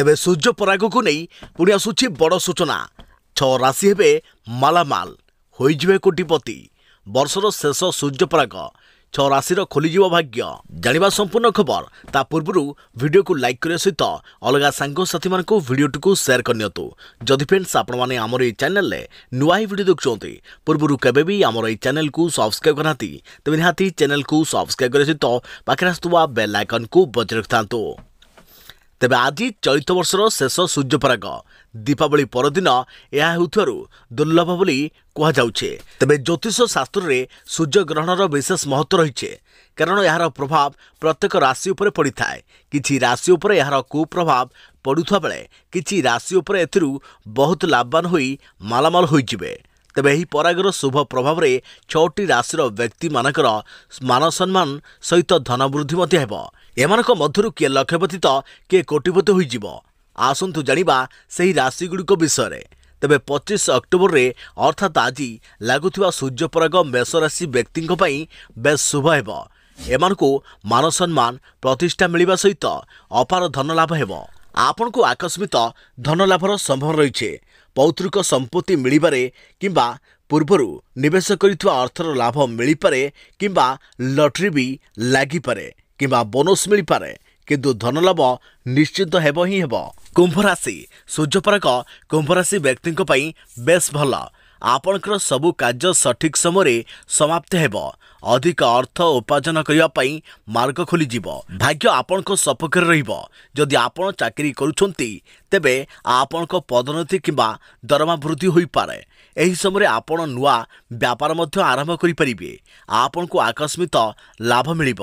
ତେବେ ସୂର୍ଯ୍ୟ ପରାଗକୁ ନେଇ ପୁଣି ଆସୁଛି ବଡ଼ ସୂଚନା ଛଅ ରାଶି ହେବେ ମାଲାମାଲ ହୋଇଯିବେ କୋଟିପତି ବର୍ଷର ଶେଷ ସୂର୍ଯ୍ୟପରାଗ ଛଅ ରାଶିର ଖୋଲିଯିବ ଭାଗ୍ୟ ଜାଣିବା ସମ୍ପୂର୍ଣ୍ଣ ଖବର ତା ପୂର୍ବରୁ ଭିଡ଼ିଓକୁ ଲାଇକ୍ କରିବା ସହିତ ଅଲଗା ସାଙ୍ଗସାଥିମାନଙ୍କୁ ଭିଡ଼ିଓଟିକୁ ସେୟାର କରିନିଅନ୍ତୁ ଯଦି ଫ୍ରେଣ୍ଡସ୍ ଆପଣମାନେ ଆମର ଏହି ଚ୍ୟାନେଲରେ ନୂଆ ହିଁ ଭିଡ଼ିଓ ଦେଖୁଛନ୍ତି ପୂର୍ବରୁ କେବେ ବି ଆମର ଏହି ଚ୍ୟାନେଲକୁ ସବସ୍କ୍ରାଇବ୍ କରିନାହାନ୍ତି ତେବେ ନିହାତି ଚ୍ୟାନେଲକୁ ସବସ୍କ୍ରାଇବ୍ କରିବା ସହିତ ପାଖରେ ଆସୁଥିବା ବେଲ୍ ଆଇକନ୍କୁ ବଜାୟ ରଖିଥାନ୍ତୁ ତେବେ ଆଜି ଚଳିତ ବର୍ଷର ଶେଷ ସୂର୍ଯ୍ୟପରାଗ ଦୀପାବଳି ପରଦିନ ଏହା ହେଉଥିବାରୁ ଦୁର୍ଲଭ ବୋଲି କୁହାଯାଉଛି ତେବେ ଜ୍ୟୋତିଷ ଶାସ୍ତ୍ରରେ ସୂର୍ଯ୍ୟଗ୍ରହଣର ବିଶେଷ ମହତ୍ତ୍ୱ ରହିଛି କାରଣ ଏହାର ପ୍ରଭାବ ପ୍ରତ୍ୟେକ ରାଶି ଉପରେ ପଡ଼ିଥାଏ କିଛି ରାଶି ଉପରେ ଏହାର କୁପ୍ରଭାବ ପଡ଼ୁଥିବା ବେଳେ କିଛି ରାଶି ଉପରେ ଏଥିରୁ ବହୁତ ଲାଭବାନ ହୋଇ ମାଲାମାଲ ହୋଇଯିବେ ତେବେ ଏହି ପରାଗର ଶୁଭ ପ୍ରଭାବରେ ଛଅଟି ରାଶିର ବ୍ୟକ୍ତିମାନଙ୍କର ମାନସମ୍ମାନ ସହିତ ଧନବୃଦ୍ଧି ମଧ୍ୟ ହେବ ଏମାନଙ୍କ ମଧ୍ୟରୁ କିଏ ଲକ୍ଷ୍ୟପତି ତ କିଏ କୋଟିପତି ହୋଇଯିବ ଆସନ୍ତୁ ଜାଣିବା ସେହି ରାଶିଗୁଡ଼ିକ ବିଷୟରେ ତେବେ ପଚିଶ ଅକ୍ଟୋବରରେ ଅର୍ଥାତ୍ ଆଜି ଲାଗୁଥିବା ସୂର୍ଯ୍ୟପରାଗ ମେଷରାଶି ବ୍ୟକ୍ତିଙ୍କ ପାଇଁ ବେଶ୍ ଶୁଭ ହେବ ଏମାନଙ୍କୁ ମାନସମ୍ମାନ ପ୍ରତିଷ୍ଠା ମିଳିବା ସହିତ ଅପାର ଧନଲାଭ ହେବ ଆପଣଙ୍କୁ ଆକସ୍ମିତ ଧନଲାଭର ସମ୍ଭବ ରହିଛି ପୌତୃକ ସମ୍ପତ୍ତି ମିଳିବାରେ କିମ୍ବା ପୂର୍ବରୁ ନିବେଶ କରିଥିବା ଅର୍ଥର ଲାଭ ମିଳିପାରେ କିମ୍ବା ଲଟ୍ରି ବି ଲାଗିପାରେ କିମ୍ବା ବୋନସ୍ ମିଳିପାରେ କିନ୍ତୁ ଧନଲାଭ ନିଶ୍ଚିତ ହେବ ହିଁ ହେବ କୁମ୍ଭରାଶି ସୂର୍ଯ୍ୟପରକ କୁମ୍ଭରାଶି ବ୍ୟକ୍ତିଙ୍କ ପାଇଁ ବେଶ୍ ଭଲ ଆପଣଙ୍କର ସବୁ କାର୍ଯ୍ୟ ସଠିକ୍ ସମୟରେ ସମାପ୍ତ ହେବ ଅଧିକ ଅର୍ଥ ଉପାର୍ଜନ କରିବା ପାଇଁ ମାର୍ଗ ଖୋଲିଯିବ ଭାଗ୍ୟ ଆପଣଙ୍କ ସପକ୍ଷରେ ରହିବ ଯଦି ଆପଣ ଚାକିରି କରୁଛନ୍ତି ତେବେ ଆପଣଙ୍କ ପଦୋନ୍ନତି କିମ୍ବା ଦରମା ବୃଦ୍ଧି ହୋଇପାରେ ଏହି ସମୟରେ ଆପଣ ନୂଆ ବ୍ୟାପାର ମଧ୍ୟ ଆରମ୍ଭ କରିପାରିବେ ଆପଣଙ୍କୁ ଆକସ୍ମିତ ଲାଭ ମିଳିବ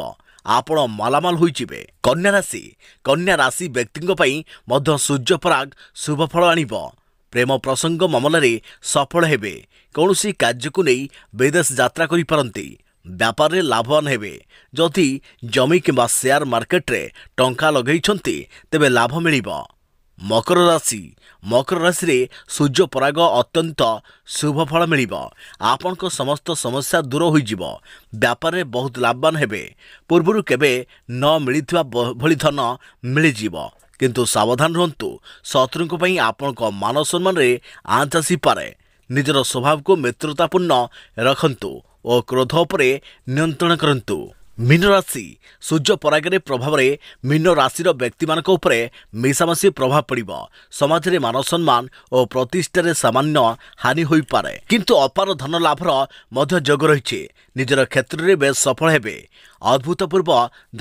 ଆପଣ ମାଲାମାଲ ହୋଇଯିବେ କନ୍ୟା ରାଶି କନ୍ୟା ରାଶି ବ୍ୟକ୍ତିଙ୍କ ପାଇଁ ମଧ୍ୟ ସୂର୍ଯ୍ୟପରାଗ ଶୁଭଫଳ ଆଣିବ ପ୍ରେମ ପ୍ରସଙ୍ଗ ମାମଲାରେ ସଫଳ ହେବେ କୌଣସି କାର୍ଯ୍ୟକୁ ନେଇ ବିଦେଶ ଯାତ୍ରା କରିପାରନ୍ତି ବ୍ୟାପାରରେ ଲାଭବାନ ହେବେ ଯଦି ଜମି କିମ୍ବା ସେୟାର ମାର୍କେଟରେ ଟଙ୍କା ଲଗାଇଛନ୍ତି ତେବେ ଲାଭ ମିଳିବ ମକର ରାଶି ମକର ରାଶିରେ ସୂର୍ଯ୍ୟ ପରାଗ ଅତ୍ୟନ୍ତ ଶୁଭ ଫଳ ମିଳିବ ଆପଣଙ୍କ ସମସ୍ତ ସମସ୍ୟା ଦୂର ହୋଇଯିବ ବ୍ୟାପାରରେ ବହୁତ ଲାଭବାନ ହେବେ ପୂର୍ବରୁ କେବେ ନ ମିଳିଥିବା ଭଳି ଧନ ମିଳିଯିବ କିନ୍ତୁ ସାବଧାନ ରୁହନ୍ତୁ ଶତ୍ରୁଙ୍କ ପାଇଁ ଆପଣଙ୍କ ମାନ ସମ୍ମାନରେ ଆଞ୍ଚ ଆସିପାରେ ନିଜର ସ୍ୱଭାବକୁ ମିତ୍ରତାପୂର୍ଣ୍ଣ ରଖନ୍ତୁ ଓ କ୍ରୋଧ ଉପରେ ନିୟନ୍ତ୍ରଣ କରନ୍ତୁ ମୀନରାଶି ସୂର୍ଯ୍ୟ ପରାଗରେ ପ୍ରଭାବରେ ମୀନ ରାଶିର ବ୍ୟକ୍ତିମାନଙ୍କ ଉପରେ ମିଶାମିଶି ପ୍ରଭାବ ପଡ଼ିବ ସମାଜରେ ମାନସମ୍ମାନ ଓ ପ୍ରତିଷ୍ଠାରେ ସାମାନ୍ୟ ହାନି ହୋଇପାରେ କିନ୍ତୁ ଅପାର ଧନ ଲାଭର ମଧ୍ୟ ଯୋଗ ରହିଛି ନିଜର କ୍ଷେତ୍ରରେ ବେଶ ସଫଳ ହେବେ ଅଭୂତପୂର୍ବ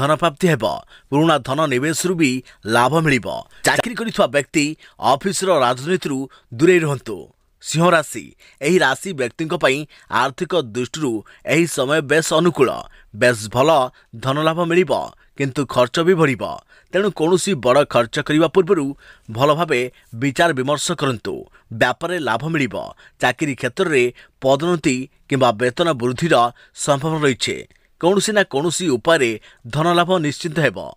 ଧନପ୍ରାପ୍ତି ହେବ ପୁରୁଣା ଧନ ନିବେଶରୁ ବି ଲାଭ ମିଳିବ ଚାକିରି କରିଥିବା ବ୍ୟକ୍ତି ଅଫିସର ରାଜନୀତିରୁ ଦୂରେଇ ରୁହନ୍ତୁ ସିଂହ ରାଶି ଏହି ରାଶି ବ୍ୟକ୍ତିଙ୍କ ପାଇଁ ଆର୍ଥିକ ଦୃଷ୍ଟିରୁ ଏହି ସମୟ ବେଶ୍ ଅନୁକୂଳ বেশ ভাল ধনলাভ মিଳିব କିନ୍ତୁ ଖର୍ଚ୍ଚ ବି ବଢ଼ିବ ତେଣୁ କୌଣସି ବଡ଼ ଖର୍ଚ୍ଚ କରିବା ପୂର୍ବରୁ ଭଲ ଭାବେ ବିଚାର ବିମର୍ଶ କରନ୍ତୁ ବ୍ୟାପାରରେ ଲାଭ ମିଳିବ ଚାକିରି କ୍ଷେତ୍ରରେ ପଦୋନ୍ନତି କିମ୍ବା ବେତନ ବୃଦ୍ଧିର ସମ୍ଭାବନା ରହିଛି କୌଣସି ନା କୌଣସି ଉପାୟରେ ଧନଲାଭ ନିଶ୍ଚିନ୍ତ ହେବ